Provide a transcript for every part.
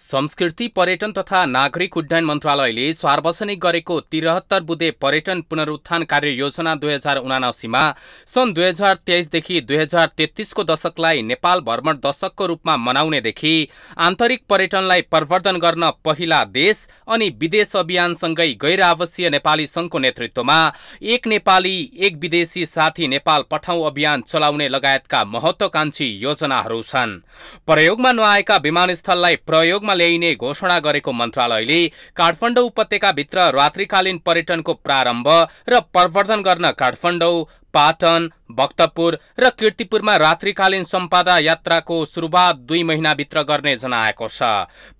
संस्कृति पर्यटन तथा नागरिक उड्डयन मन्त्रालयले सार्वजनिक गरेको त्रिहत्तर बुधे पर्यटन पुनरुत्थान कार्ययोजना दुई हजार उनासीमा सन् दुई हजार तेइसदेखि दुई हजार तेत्तिसको दशकलाई नेपाल भ्रमण दशकको रूपमा मनाउनेदेखि आन्तरिक पर्यटनलाई प्रवर्धन गर्न पहिला देश अनि विदेश अभियानसँगै गैर आवासीय नेपाली संघको नेतृत्वमा एक नेपाली एक विदेशी साथी नेपाल पठाउ अभियान चलाउने लगायतका महत्वाकांक्षी योजनाहरू छन् प्रयोगमा नआएका विमानस्थललाई प्रयोग रूपमा ल्याइने घोषणा गरेको मन्त्रालयले काठमाडौँ उपत्यकाभित्र रात्रिकालीन पर्यटनको प्रारम्भ र प्रवर्धन गर्न काठमाडौँ पाटन भक्तपुर र किर्तिपुरमा रात्रिकालीन सम्पादा यात्राको सुरुवात दुई महिनाभित्र गर्ने जनाएको छ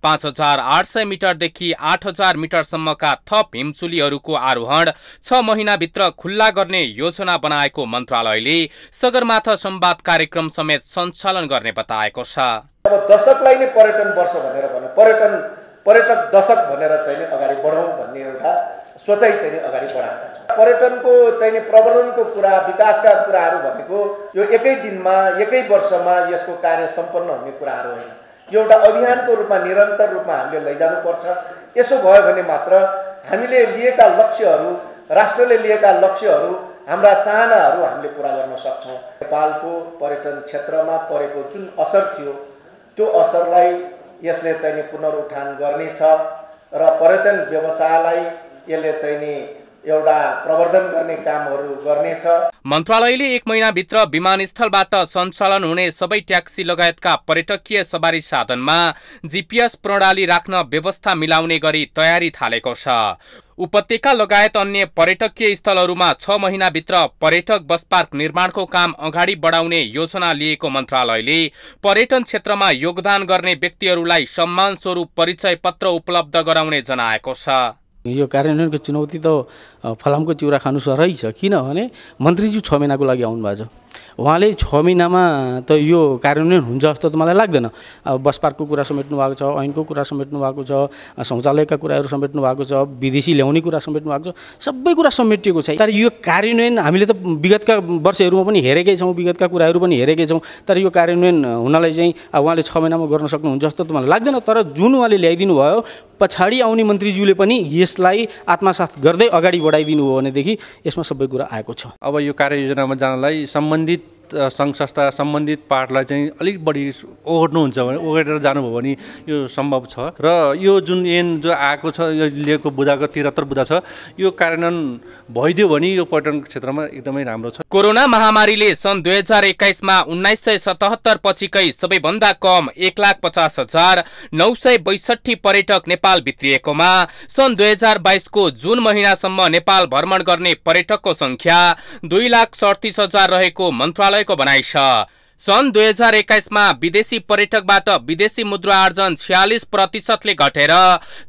पाँच हजार आठ सय मिटरदेखि आठ हजार मिटरसम्मका थप हिमचुलीहरूको आरोहण छ महिनाभित्र खुल्ला गर्ने योजना बनाएको मन्त्रालयले सगरमाथा सम्वाद कार्यक्रम समेत सञ्चालन गर्ने बताएको छ अब दशकलाई नै पर्यटन वर्ष भनेर भन्यो पर्यटन पर्यटक दशक भनेर चाहिँ अगाडि बढौँ भन्ने एउटा सोचाइ चाहिँ अगाडि बढाएको छ पर्यटनको चाहिँ प्रवर्धनको कुरा विकासका कुराहरू भनेको यो एकै दिनमा एकै वर्षमा यसको कार्य सम्पन्न हुने कुराहरू होइन यो एउटा अभियानको रूपमा निरन्तर रूपमा हामीले लैजानुपर्छ यसो भयो भने मात्र हामीले लिएका लक्ष्यहरू राष्ट्रले लिएका लक्ष्यहरू हाम्रा चाहनाहरू हामीले पुरा गर्न सक्छौँ नेपालको पर्यटन क्षेत्रमा परेको जुन असर थियो त्यो असरलाई यसले चाहिँ नि पुनरुत्थान गर्नेछ र पर्यटन व्यवसायलाई यसले चाहिँ नि एउटा प्रवर्धन गर्ने कामहरू गर्नेछ मन्त्रालयले एक महिनाभित्र विमानस्थलबाट सञ्चालन हुने सबै ट्याक्सी लगायतका पर्यटकीय सवारी साधनमा जिपिएस प्रणाली राख्न व्यवस्था मिलाउने गरी तयारी थालेको छ उपत्यका लगायत अन्य पर्यटकीय स्थलहरूमा छ महिनाभित्र पर्यटक बस पार्क निर्माणको काम अगाडि बढाउने योजना लिएको मन्त्रालयले पर्यटन क्षेत्रमा योगदान गर्ने व्यक्तिहरूलाई सम्मान सम्मानस्वरूप परिचय पत्र उपलब्ध गराउने जनाएको छ यो कार्यान्वयनको चुनौती त फलामको चिउरा खानु सरै छ किनभने मन्त्रीज्यू छ महिनाको लागि आउनुभएको छ उहाँले छ महिनामा त यो कार्यान्वयन हुन्छ जस्तो त मलाई लाग्दैन अब बस पार्कको कुरा समेट्नु भएको छ ऐनको कुरा समेट्नु भएको छ शौचालयका कुराहरू समेट्नु भएको छ विदेशी ल्याउने कुरा समेट्नु भएको छ सबै कुरा समेटिएको छ तर यो कार्यान्वयन हामीले त विगतका वर्षहरूमा पनि हेरेकै छौँ विगतका कुराहरू पनि हेरेकै छौँ तर यो कार्यान्वयन हुनलाई चाहिँ उहाँले छ महिनामा गर्न सक्नुहुन्छ जस्तो त मलाई लाग्दैन तर जुन उहाँले ल्याइदिनु भयो पछाडि आउने मन्त्रीज्यूले पनि यसलाई आत्मसाथ गर्दै अगाडि बढाइदिनु हो भनेदेखि यसमा सबै कुरा आएको छ अब यो कार्ययोजनामा जानलाई सम्बन्धित सङ्घ संस्था सम्बन्धित पार्टलाई चाहिँ अलिक बढी ओगट्नुहुन्छ भने ओगटेर जानुभयो भने यो सम्भव छ र यो जुन एन जो आएको छ यो लिएको बुदाको तिहत्तर बुदा छ यो कार्यान्वयन भइदियो भने यो पर्यटन क्षेत्रमा एकदमै राम्रो छ कोरोना महामारीले सन् दुई हजार एक्काइसमा उन्नाइस सय सतहत्तर पछिकै सबैभन्दा कम एक लाख पचास हजार नौ सय बैसठी पर्यटक नेपाल भित्रिएकोमा सन् दुई हजार बाइसको जुन महिनासम्म नेपाल भ्रमण गर्ने पर्यटकको सङ्ख्या दुई लाख सडतिस हजार रहेको मन्त्रालय भएको भनाइ छ सन् दुई हजार एक्काइसमा विदेशी पर्यटकबाट विदेशी मुद्रा आर्जन छ्यालिस प्रतिशतले घटेर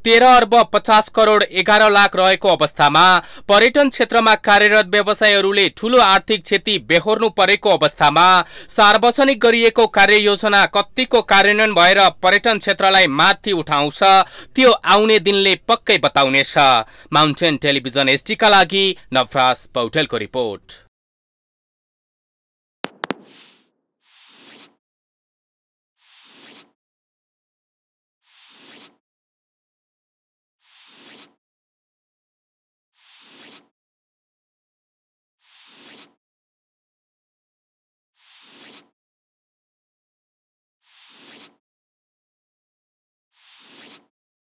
तेह्र अर्ब पचास करोड एघार लाख रहेको अवस्थामा पर्यटन क्षेत्रमा कार्यरत व्यवसायहरूले ठूलो आर्थिक क्षति बेहोर्नु परेको अवस्थामा सार्वजनिक गरिएको कार्ययोजना कत्तिको कार्यान्वयन भएर पर्यटन क्षेत्रलाई माथि उठाउँछ त्यो आउने दिनले पक्कै बताउनेछ माउन्टेन टेलिभिजन एसटीका लागि नवराज पौडेलको रिपोर्ट